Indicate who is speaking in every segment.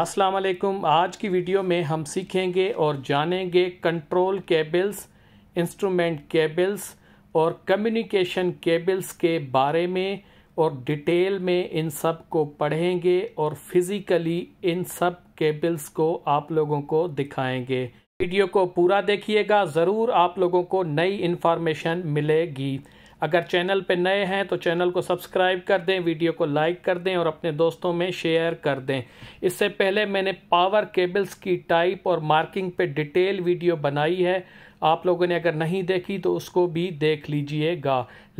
Speaker 1: अस्सलाम वालेकुम आज की वीडियो में हम सीखेंगे और जानेंगे कंट्रोल केबल्स इंस्ट्रूमेंट केबल्स और कम्युनिकेशन केबल्स के बारे में और डिटेल में इन सब को पढ़ेंगे और फिज़िकली इन सब केबल्स को आप लोगों को दिखाएंगे वीडियो को पूरा देखिएगा ज़रूर आप लोगों को नई इन्फॉर्मेशन मिलेगी अगर चैनल पर नए हैं तो चैनल को सब्सक्राइब कर दें वीडियो को लाइक कर दें और अपने दोस्तों में शेयर कर दें इससे पहले मैंने पावर केबल्स की टाइप और मार्किंग पे डिटेल वीडियो बनाई है आप लोगों ने अगर नहीं देखी तो उसको भी देख लीजिएगा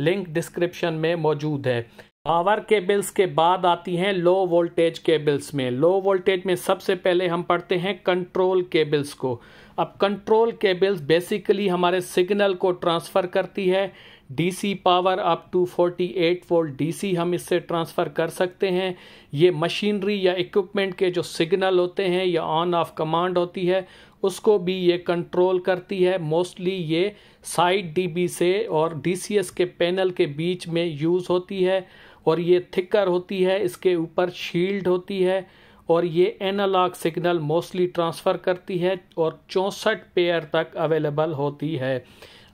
Speaker 1: लिंक डिस्क्रिप्शन में मौजूद है पावर केबल्स के बाद आती हैं लो वोल्टेज केबल्स में लो वोल्टेज में सबसे पहले हम पढ़ते हैं कंट्रोल केबल्स को अब कंट्रोल केबल्स बेसिकली हमारे सिग्नल को ट्रांसफ़र करती है DC power up to 48 volt DC हम इससे ट्रांसफ़र कर सकते हैं ये मशीनरी या इक्विपमेंट के जो सिग्नल होते हैं या ऑन ऑफ कमांड होती है उसको भी ये कंट्रोल करती है मोस्टली ये साइड डीबी से और डीसीएस के पैनल के बीच में यूज़ होती है और ये थिकर होती है इसके ऊपर शील्ड होती है और ये एनालॉग सिग्नल मोस्टली ट्रांसफ़र करती है और चौंसठ पेयर तक अवेलेबल होती है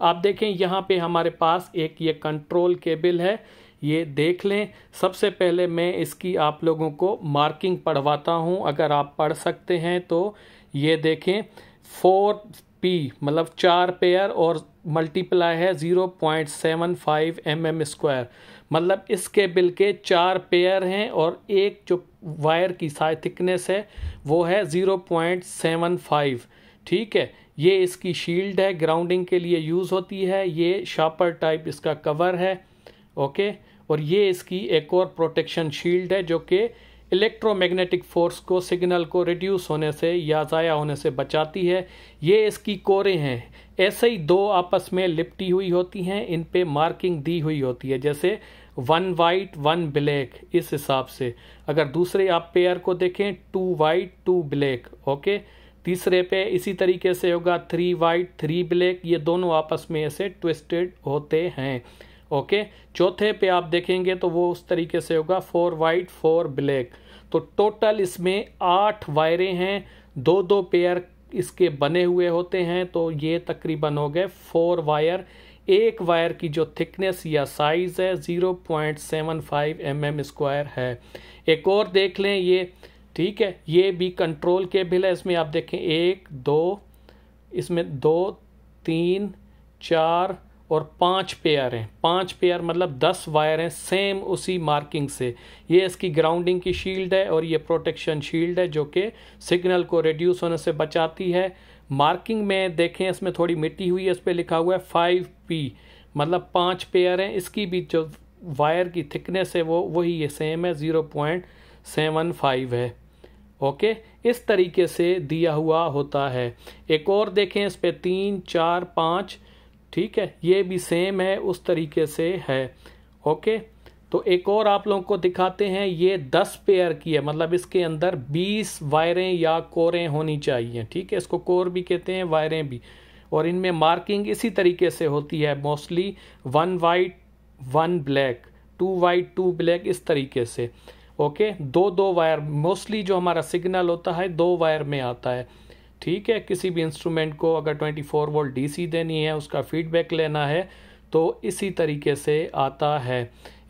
Speaker 1: आप देखें यहाँ पे हमारे पास एक ये कंट्रोल केबल है ये देख लें सबसे पहले मैं इसकी आप लोगों को मार्किंग पढ़वाता हूँ अगर आप पढ़ सकते हैं तो ये देखें फोर पी मतलब चार पेयर और मल्टीप्लाई है zero point seven five M M square मतलब इस केबल के चार पेयर हैं और एक जो वायर की साइज थिकनेस है वो है ज़ीरो पॉइंट सेवन फाइव ठीक है ये इसकी शील्ड है ग्राउंडिंग के लिए यूज़ होती है ये शॉपर टाइप इसका कवर है ओके और ये इसकी एक और प्रोटेक्शन शील्ड है जो कि इलेक्ट्रोमैग्नेटिक फोर्स को सिग्नल को रिड्यूस होने से या ज़ाया होने से बचाती है ये इसकी कोरें हैं ऐसे ही दो आपस में लिपटी हुई होती हैं इन पे मार्किंग दी हुई होती है जैसे वन वाइट वन ब्लैक इस हिसाब से अगर दूसरे आप पेयर को देखें two white two black okay okay? तीसरे पे इसी तरीके से होगा थ्री वाइट थ्री ब्लैक ये दोनों आपस में ऐसे ट्विस्टेड होते हैं ओके चौथे पे आप देखेंगे तो वो उस तरीके से होगा फोर वाइट फोर ब्लैक तो टोटल इसमें आठ वायरें हैं दो दो पेयर इसके बने हुए होते हैं तो ये तकरीबन हो गए फोर वायर एक वायर की जो थिकनेस या साइज़ है zero point seven five M M square है एक और देख लें ये ठीक है ये भी कंट्रोल केबल है इसमें आप देखें एक दो इसमें दो तीन चार और पांच पेयर हैं पांच पेयर मतलब दस वायर हैं सेम उसी मार्किंग से ये इसकी ग्राउंडिंग की शील्ड है और ये प्रोटेक्शन शील्ड है जो कि सिग्नल को रिड्यूस होने से बचाती है मार्किंग में देखें इसमें थोड़ी मिट्टी हुई है इस पर लिखा हुआ है फाइव पी मतलब पाँच पेयर हैं इसकी भी जो वायर की थिकनेस है वो वही ये सेम है ज़ीरो पॉइंट सेवन फाइव है ओके इस तरीके से दिया हुआ होता है एक और देखें इस पर तीन चार पाँच ठीक है ये भी सेम है उस तरीके से है ओके तो एक और आप लोगों को दिखाते हैं ये दस पेयर की है मतलब इसके अंदर बीस वायरें या कोरें होनी चाहिए ठीक है इसको कोर भी कहते हैं वायरें भी और इनमें मार्किंग इसी तरीके से होती है mostly one white one black two white two black इस तरीके से ओके दो दो वायर मोस्टली जो हमारा सिग्नल होता है दो वायर में आता है ठीक है किसी भी इंस्ट्रूमेंट को अगर 24 वोल्ट डी देनी है उसका फीडबैक लेना है तो इसी तरीके से आता है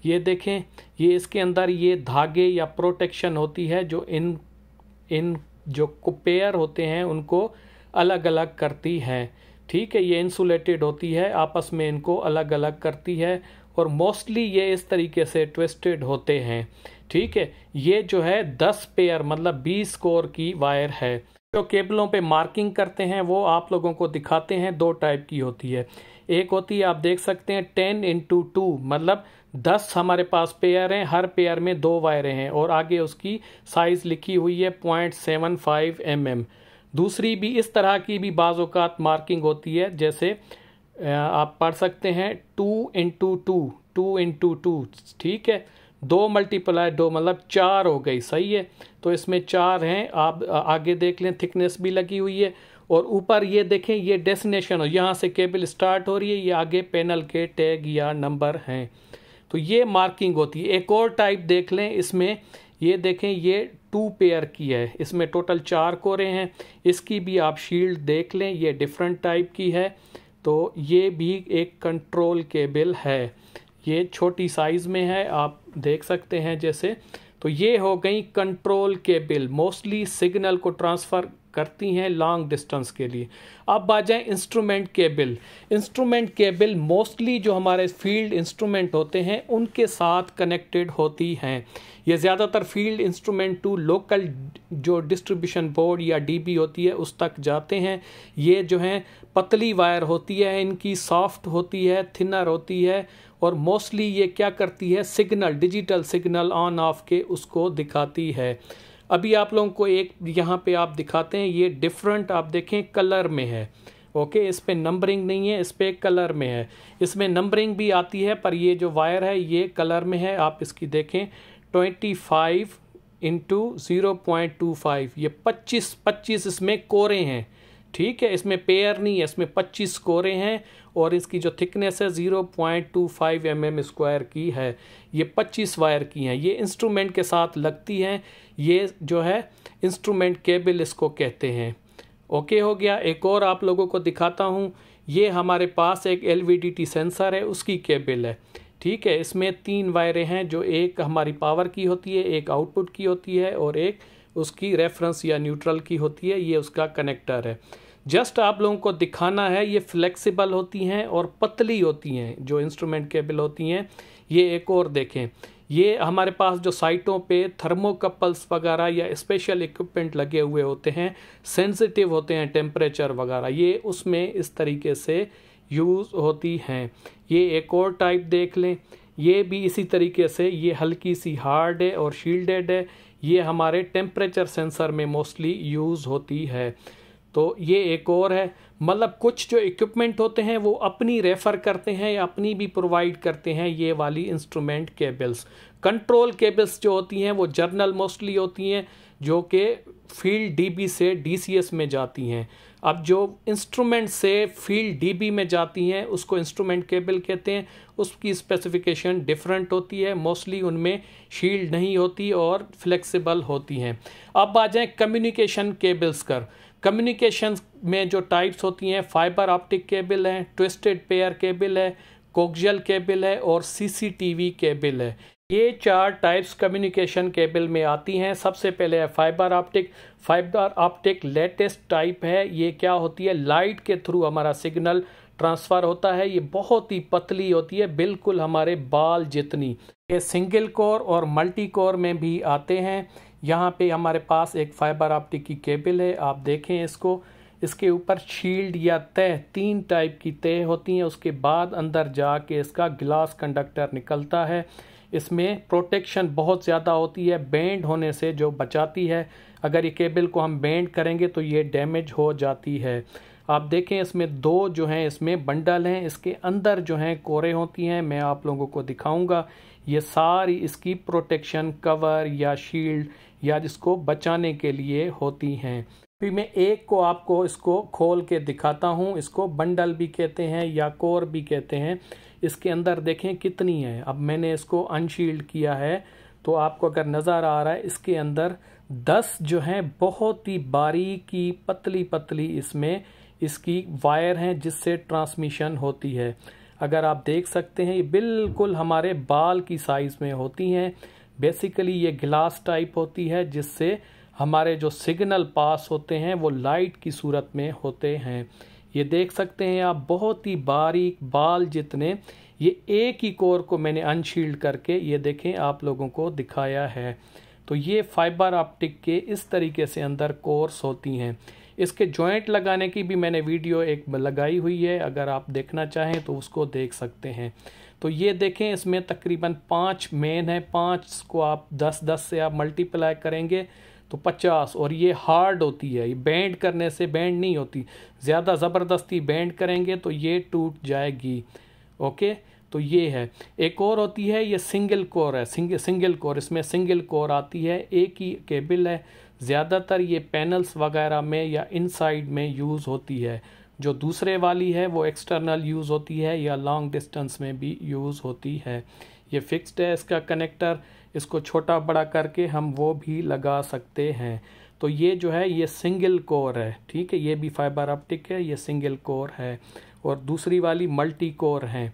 Speaker 1: ये देखें ये इसके अंदर ये धागे या प्रोटेक्शन होती है जो इन इन जो कुपेयर होते हैं उनको अलग अलग करती हैं ठीक है ये इंसुलेटेड होती है आपस में इनको अलग अलग करती है और मोस्टली ये इस तरीके से ट्विस्टेड होते हैं ठीक है ये जो है दस पेयर मतलब बीस कोर की वायर है जो केबलों पे मार्किंग करते हैं वो आप लोगों को दिखाते हैं दो टाइप की होती है एक होती है आप देख सकते हैं टेन इंटू टू मतलब दस हमारे पास पेयर हैं हर पेयर में दो वायरें हैं और आगे उसकी साइज़ लिखी हुई है point seven five M M दूसरी भी इस तरह की भी बाज़ात मार्किंग होती है जैसे आप पढ़ सकते हैं two into two two into two ठीक है दो मल्टीप्लाई दो मतलब चार हो गई सही है तो इसमें चार हैं आप आगे देख लें थिकनेस भी लगी हुई है और ऊपर ये देखें ये डेस्टिनेशन हो यहाँ से केबल स्टार्ट हो रही है ये आगे पैनल के टैग या नंबर हैं तो ये मार्किंग होती है एक और टाइप देख लें इसमें ये देखें ये टू पेयर की है इसमें टोटल चार कोरे हैं इसकी भी आप शील्ड देख लें ये डिफरेंट टाइप की है तो ये भी एक कंट्रोल केबल है ये छोटी साइज़ में है आप देख सकते हैं जैसे तो ये हो गई कंट्रोल केबल मोस्टली सिग्नल को ट्रांसफ़र करती हैं लॉन्ग डिस्टेंस के लिए अब आ जाए instrument cable instrument cable mostly जो हमारे फील्ड इंस्ट्रूमेंट होते हैं उनके साथ कनेक्टेड होती हैं ये ज़्यादातर फील्ड इंस्ट्रूमेंट टू लोकल जो डिस्ट्रीब्यूशन बोर्ड या डीबी होती है उस तक जाते हैं ये जो हैं पतली वायर होती है इनकी सॉफ्ट होती है थिनर होती है और मोस्टली ये क्या करती है signal digital signal on off के उसको दिखाती है अभी आप लोगों को एक यहाँ पे आप दिखाते हैं ये डिफरेंट आप देखें कलर में है ओके इस पर नंबरिंग नहीं है इस पर कलर में है इसमें नंबरिंग भी आती है पर ये जो वायर है ये कलर में है आप इसकी देखें twenty five into zero point two five ये पच्चीस पच्चीस इसमें कोरे हैं ठीक है इसमें पेयर नहीं है इसमें पच्चीस कोरे हैं और इसकी जो थिकनेस है zero point two five M M square की है ये पच्चीस वायर की हैं ये इंस्ट्रूमेंट के साथ लगती हैं ये जो है इंस्ट्रूमेंट केबल इसको कहते हैं ओके हो गया एक और आप लोगों को दिखाता हूँ ये हमारे पास एक एल सेंसर है उसकी केबल है ठीक है इसमें तीन वायरें हैं जो एक हमारी पावर की होती है एक आउटपुट की होती है और एक उसकी रेफरेंस या न्यूट्रल की होती है ये उसका कनेक्टर है जस्ट आप लोगों को दिखाना है ये फ्लेक्सिबल होती हैं और पतली होती हैं जो इंस्ट्रूमेंट केबल होती हैं ये एक और देखें ये हमारे पास जो साइटों पे थर्मोकपल्स वगैरह या स्पेशल इक्विपमेंट लगे हुए होते हैं सेंसिटिव होते हैं टेम्परेचर वगैरह ये उसमें इस तरीके से यूज़ होती हैं ये एक और टाइप देख लें ये भी इसी तरीके से ये हल्की सी हार्ड है और शील्डेड है ये हमारे टेम्परेचर सेंसर में मोस्टली यूज़ होती है तो ये एक और है मतलब कुछ जो इक्विपमेंट होते हैं वो अपनी रेफ़र करते हैं या अपनी भी प्रोवाइड करते हैं ये वाली इंस्ट्रूमेंट केबल्स कंट्रोल केबल्स जो होती हैं वो जर्नल मोस्टली होती हैं जो कि फील्ड डीबी से डीसीएस में जाती हैं अब जो इंस्ट्रूमेंट से फील्ड डीबी में जाती हैं उसको इंस्ट्रूमेंट केबल कहते हैं उसकी स्पेसिफिकेशन डिफरेंट होती है मोस्टली उनमें शील्ड नहीं होती और फ्लेक्सिबल होती हैं अब आ जाएँ कम्युनिकेशन केबल्स कर कम्युनिकेशन में जो टाइप्स होती हैं फाइबर ऑप्टिक केबल हैं ट्विस्टेड पेयर केबल है कोकजल केबल है और सीसीटीवी केबल है ये चार टाइप्स कम्युनिकेशन केबल में आती हैं सबसे पहले है fibre optic fibre optic latest type है ये क्या होती है लाइट के थ्रू हमारा सिग्नल ट्रांसफ़र होता है ये बहुत ही पतली होती है बिल्कुल हमारे बाल जितनी ये सिंगल कोर और मल्टी कोर में भी आते हैं यहाँ पे हमारे पास एक फाइबर ऑप्टिक की केबल है आप देखें इसको इसके ऊपर शील्ड या तह तीन टाइप की तह होती हैं उसके बाद अंदर जाके इसका ग्लास कंडक्टर निकलता है इसमें प्रोटेक्शन बहुत ज़्यादा होती है बेंड होने से जो बचाती है अगर ये केबल को हम बेंड करेंगे तो ये डैमेज हो जाती है आप देखें इसमें दो जो हैं इसमें बंडल हैं इसके अंदर जो हैं कोरे होती हैं मैं आप लोगों को दिखाऊंगा ये सारी इसकी प्रोटेक्शन कवर या शील्ड या जिसको बचाने के लिए होती हैं फिर मैं एक को आपको इसको खोल के दिखाता हूँ इसको बंडल भी कहते हैं या कोर भी कहते हैं इसके अंदर देखें कितनी है अब मैंने इसको अनशील्ड किया है तो आपको अगर नज़र आ रहा है इसके अंदर दस जो हैं बहुत ही बारीकी पतली पतली इसमें इसकी वायर हैं जिससे ट्रांसमिशन होती है अगर आप देख सकते हैं ये बिल्कुल हमारे बाल की साइज़ में होती हैं बेसिकली ये ग्लास टाइप होती है जिससे हमारे जो सिग्नल पास होते हैं वो लाइट की सूरत में होते हैं ये देख सकते हैं आप बहुत ही बारीक बाल जितने ये एक ही कोर को मैंने अनशील्ड करके ये देखें आप लोगों को दिखाया है तो ये फाइबर ऑप्टिक के इस तरीके से अंदर कोर्स होती हैं इसके जॉइंट लगाने की भी मैंने वीडियो एक लगाई हुई है अगर आप देखना चाहें तो उसको देख सकते हैं तो ये देखें इसमें तकरीबन पाँच मेन है पाँच को आप दस दस से आप मल्टीप्लाई करेंगे तो पचास और ये हार्ड होती है ये बैंड करने से बैंड नहीं होती ज़्यादा ज़बरदस्ती बैंड करेंगे तो ये टूट जाएगी ओके तो ये है एक और होती है ये सिंगल कोर है सिंग, सिंगल कोर इसमें सिंगल कोर आती है एक ही केबल है ज़्यादातर ये पैनल्स वगैरह में या इनसाइड में यूज़ होती है जो दूसरे वाली है वो एक्सटर्नल यूज़ होती है या लॉन्ग डिस्टेंस में भी यूज़ होती है ये फिक्स्ड है इसका कनेक्टर इसको छोटा बड़ा करके हम वो भी लगा सकते हैं तो ये जो है ये सिंगल कोर है ठीक है ये भी फाइबर ऑप्टिक है ये सिंगल कोर है और दूसरी वाली मल्टी कोर है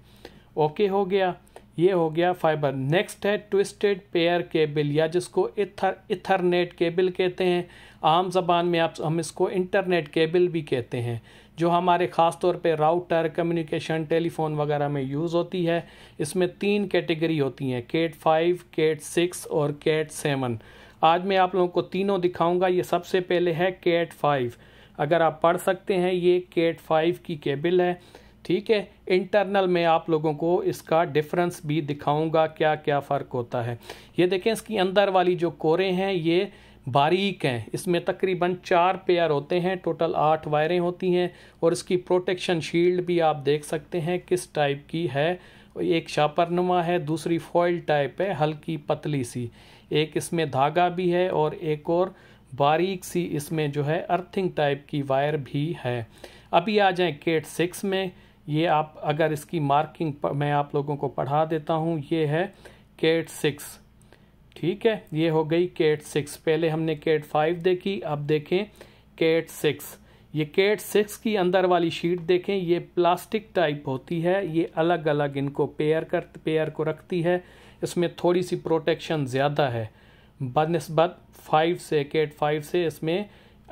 Speaker 1: ओके हो गया ये हो गया फाइबर नेक्स्ट है ट्विस्टेड पेयर केबल या जिसको इथर इथरनेट केबल कहते हैं आम जबान में आप हम इसको इंटरनेट केबल भी कहते हैं जो हमारे ख़ास तौर पे राउटर कम्युनिकेशन टेलीफोन वगैरह में यूज़ होती है इसमें तीन कैटेगरी होती हैं केट फाइव केट सिक्स और केट सेवन आज मैं आप लोगों को तीनों दिखाऊंगा ये सबसे पहले है केट फाइव अगर आप पढ़ सकते हैं ये केट फाइव की केबल है ठीक है इंटरनल में आप लोगों को इसका डिफरेंस भी दिखाऊंगा क्या क्या फ़र्क होता है ये देखें इसकी अंदर वाली जो कोरें हैं ये बारीक हैं इसमें तकरीबन चार पेयर होते हैं टोटल आठ वायरें होती हैं और इसकी प्रोटेक्शन शील्ड भी आप देख सकते हैं किस टाइप की है एक शापरनुमा है दूसरी फॉइल टाइप है हल्की पतली सी एक इसमें धागा भी है और एक और बारीक सी इसमें जो है अर्थिंग टाइप की वायर भी है अभी आ जाएं केट सिक्स में ये आप अगर इसकी मार्किंग मैं आप लोगों को पढ़ा देता हूँ ये है केट सिक्स ठीक है ये हो गई केट सिक्स पहले हमने केट फाइव देखी अब देखें केट सिक्स ये केट सिक्स की अंदर वाली शीट देखें ये प्लास्टिक टाइप होती है ये अलग अलग इनको पेयर कर पेयर को रखती है इसमें थोड़ी सी प्रोटेक्शन ज़्यादा है बनस्बत फाइव से केट फाइव से इसमें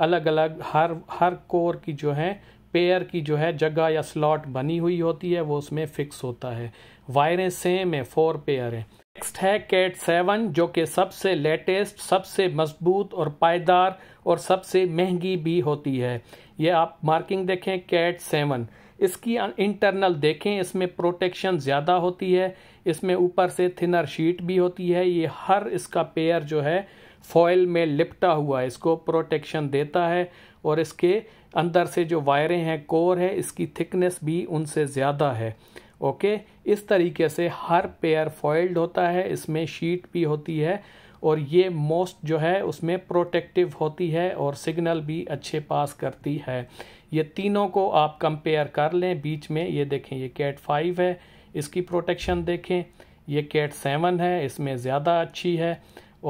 Speaker 1: अलग अलग हर हर कोर की जो है पेयर की जो है जगह या स्लॉट बनी हुई होती है वो उसमें फिक्स होता है वायरें सेम है फोर पेयर हैं नेक्स्ट है कैट सेवन जो कि सबसे लेटेस्ट सबसे मजबूत और पायदार और सबसे महंगी भी होती है ये आप मार्किंग देखें कैट सेवन इसकी इंटरनल देखें इसमें प्रोटेक्शन ज़्यादा होती है इसमें ऊपर से थिनर शीट भी होती है ये हर इसका पेयर जो है फॉयल में लिपटा हुआ है इसको प्रोटेक्शन देता है और इसके अंदर से जो वायरें हैं कोर है इसकी थिकनेस भी उनसे ज़्यादा है ओके इस तरीके से हर पेयर फॉइल्ड होता है इसमें शीट भी होती है और ये मोस्ट जो है उसमें प्रोटेक्टिव होती है और सिग्नल भी अच्छे पास करती है ये तीनों को आप कंपेयर कर लें बीच में ये देखें ये कैट फाइव है इसकी प्रोटेक्शन देखें ये कैट सेवन है इसमें ज़्यादा अच्छी है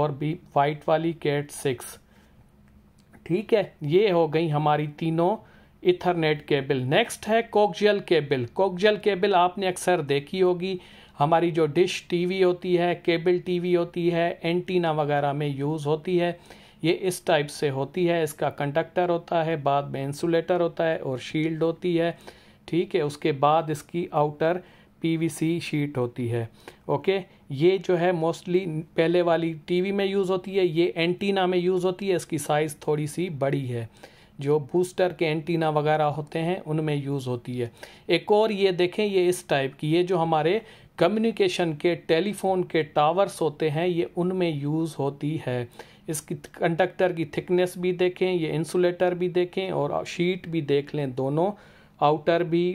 Speaker 1: और भी वाइट वाली कैट सिक्स ठीक है ये हो गई हमारी तीनों इथरनेट केबल नेक्स्ट है कोकजल केबल कोकजल केबल आपने अक्सर देखी होगी हमारी जो डिश टीवी होती है केबल टीवी होती है एंटीना वगैरह में यूज़ होती है ये इस टाइप से होती है इसका कंडक्टर होता है बाद में इंसुलेटर होता है और शील्ड होती है ठीक है उसके बाद इसकी आउटर पीवीसी शीट होती है ओके ये जो है मोस्टली पहले वाली टीवी में यूज़ होती है ये एंटीना में यूज़ होती है इसकी साइज़ थोड़ी सी बड़ी है जो बूस्टर के एंटीना वगैरह होते हैं उनमें यूज़ होती है एक और ये देखें ये इस टाइप की ये जो हमारे कम्युनिकेशन के टेलीफोन के टावर्स होते हैं ये उनमें यूज़ होती है इसकी कंडक्टर की थिकनेस भी देखें ये इंसुलेटर भी देखें और शीट भी देख लें दोनों आउटर भी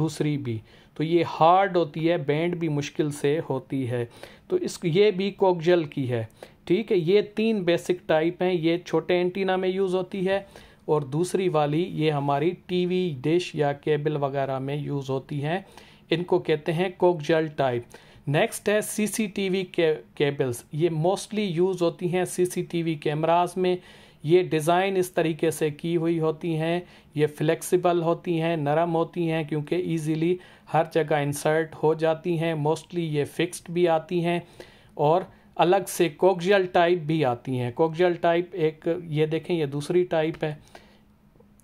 Speaker 1: दूसरी भी तो ये हार्ड होती है बैंड भी मुश्किल से होती है तो इस ये भी कोकजल की है ठीक है ये तीन बेसिक टाइप हैं ये छोटे एंटीना में यूज़ होती है और दूसरी वाली ये हमारी टीवी डिश या केबल वगैरह में यूज़ होती हैं इनको कहते हैं कोकजल टाइप नेक्स्ट है सीसीटीवी के केबल्स ये मोस्टली यूज़ होती हैं सीसीटीवी कैमरास में ये डिज़ाइन इस तरीके से की हुई होती हैं ये फ्लेक्सिबल होती हैं नरम होती हैं क्योंकि ईजीली हर जगह इंसर्ट हो जाती हैं मोस्टली ये फिक्स्ड भी आती हैं और अलग से कोक्जियल टाइप भी आती हैं कोक्जियल टाइप एक ये देखें ये दूसरी टाइप है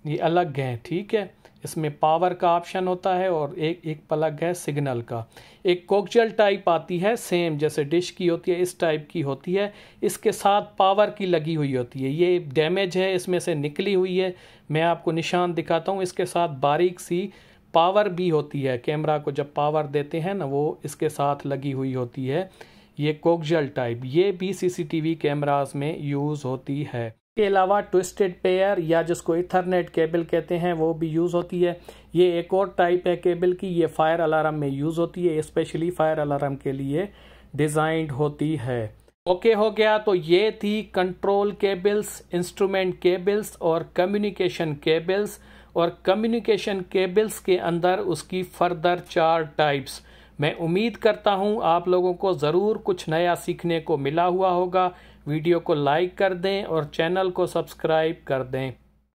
Speaker 1: ये अलग हैं ठीक है इसमें पावर का ऑप्शन होता है और एक एक प्लग है सिग्नल का एक कोक्जल टाइप आती है सेम जैसे डिश की होती है इस टाइप की होती है इसके साथ पावर की लगी हुई होती है ये डैमेज है इसमें से निकली हुई है मैं आपको निशान दिखाता हूँ इसके साथ बारीक सी पावर भी होती है कैमरा को जब पावर देते हैं ना वो इसके साथ लगी हुई होती है ये कोकजल टाइप ये भी सीसीटीवी कैमरास में यूज़ होती है इसके अलावा ट्विस्टेड पेयर या जिसको इथरनेट केबल कहते हैं वो भी यूज़ होती है ये एक और टाइप है केबल की ये फायर अलार्म में यूज़ होती है स्पेशली फायर अलार्म के लिए डिज़ाइंड होती है ओके okay, हो गया तो ये थी कंट्रोल केबल्स इंस्ट्रूमेंट केबल्स और कम्युनिकेशन केबल्स और कम्युनिकेशन केबल्स के अंदर उसकी फर्दर चार टाइप्स मैं उम्मीद करता हूँ आप लोगों को ज़रूर कुछ नया सीखने को मिला हुआ होगा वीडियो को लाइक कर दें और चैनल को सब्सक्राइब कर दें